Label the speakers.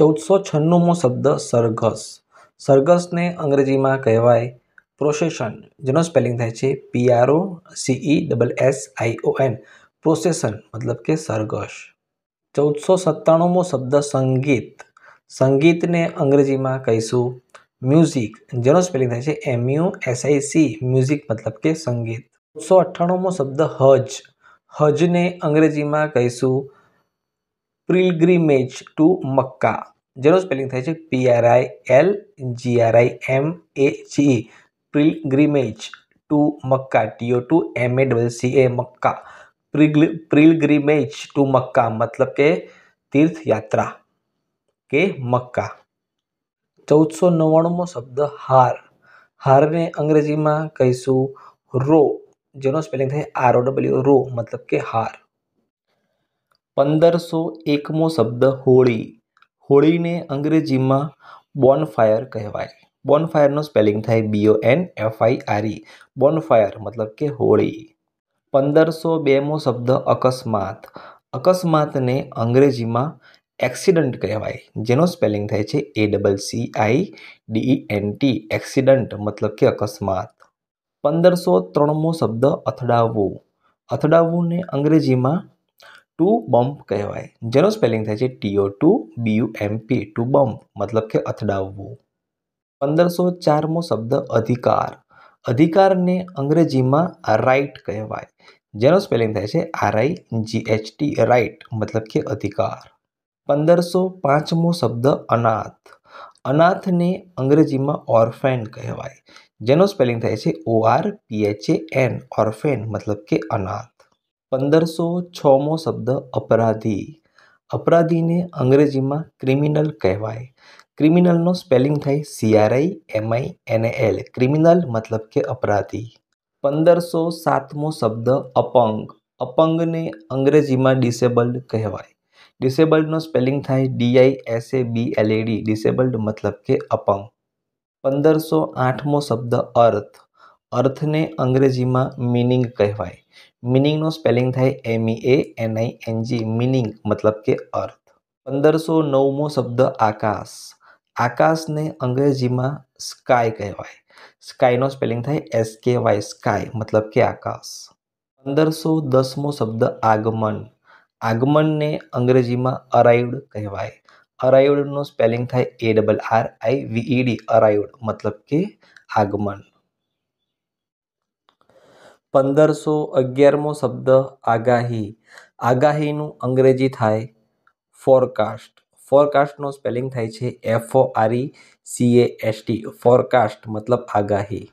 Speaker 1: ચૌદસો છન્નુંમો શબ્દ સરઘસ સરઘસને અંગ્રેજીમાં કહેવાય પ્રોસેશન જેનો સ્પેલિંગ થાય છે P R O C E double S I O N procession મતલબ કે સરઘસ ચૌદસો સત્તાણુંમો શબ્દ સંગીત સંગીતને અંગ્રેજીમાં કહીશું મ્યુઝિક જેનો સ્પેલિંગ થાય છે એમયુ યુ એસઆઈસી મ્યુઝિક મતલબ કે સંગીત સો અઠ્ઠાણુંમો શબ્દ હજ હજને અંગ્રેજીમાં કહીશું पिलग्रीमेज टू मक्का जेनो स्पेलिंग थे P R I L G R I M A G pilgrimage to Mecca T O to M A double C A Mecca pilgrimage to Mecca मतलब के तीर्थ यात्रा के मक्का चौदह सौ मो शब्द हार हार ने अंग्रेजी में कहीशू रो जेनो स्पेलिंग थे आर ओ डब्ल्यू रो मतलब के हार પંદરસો એકમો શબ્દ હોળી હોળીને અંગ્રેજીમાં બોનફાયર કહેવાય બોનફાયરનો સ્પેલિંગ થાય B O N F I R E bonfire મતલબ કે હોળી પંદરસો બેમો શબ્દ અકસ્માત અકસ્માતને અંગ્રેજીમાં એક્સિડન્ટ કહેવાય જેનો સ્પેલિંગ થાય છે A double C I D E N T accident મતલબ કે અકસ્માત પંદરસો ત્રણમો શબ્દ અથડાવવું અથડાવવુંને અંગ્રેજીમાં ટુ બમ્પ કહેવાય જેનો સ્પેલિંગ થાય છે T O to B U M P to bump મતલબ કે અથડાવવું પંદરસો ચારમો શબ્દ અધિકાર અધિકારને અંગ્રેજીમાં રાઇટ કહેવાય જેનો સ્પેલિંગ થાય છે આરઆઈ ટી રાઇટ મતલબ કે અધિકાર પંદરસો પાંચમો શબ્દ અનાથ અનાથને અંગ્રેજીમાં ઓરફેન કહેવાય જેનો સ્પેલિંગ થાય છે O R P H A N orphan મતલબ કે અનાથ પંદરસો છમો શબ્દ અપરાધી અપરાધીને અંગ્રેજીમાં ક્રિમિનલ કહેવાય ક્રિમિનલનો સ્પેલિંગ થાય C R I M I N L criminal મતલબ કે અપરાધી પંદરસો સાતમો શબ્દ અપંગ અપંગને અંગ્રેજીમાં ડિસેબલ્ડ કહેવાય ડિસેબલ્ડનો સ્પેલિંગ થાય D I S A B L D disabled મતલબ કે અપંગ પંદરસો આઠમો શબ્દ અર્થ અર્થને અંગ્રેજીમાં મિનિંગ કહેવાય મિનિંગનો સ્પેલિંગ થાય M E A N I N G meaning મતલબ કે અર્થ પંદરસો નવમો શબ્દ આકાશ આકાશને અંગ્રેજીમાં સ્કાય કહેવાય સ્કાયનો સ્પેલિંગ થાય એસ કે વાય સ્કાય મતલબ કે આકાશ પંદરસો દસમો શબ્દ આગમન આગમનને અંગ્રેજીમાં અરાઇવડ કહેવાય અરાઇવડનું સ્પેલિંગ થાય A double R I V E D arrived મતલબ કે આગમન પંદરસો અગિયારમો શબ્દ આગાહી આગાહીનું અંગ્રેજી થાય ફોરકાસ્ટ ફોરકાસ્ટનો સ્પેલિંગ થાય છે F O R E C A S T forecast મતલબ આગાહી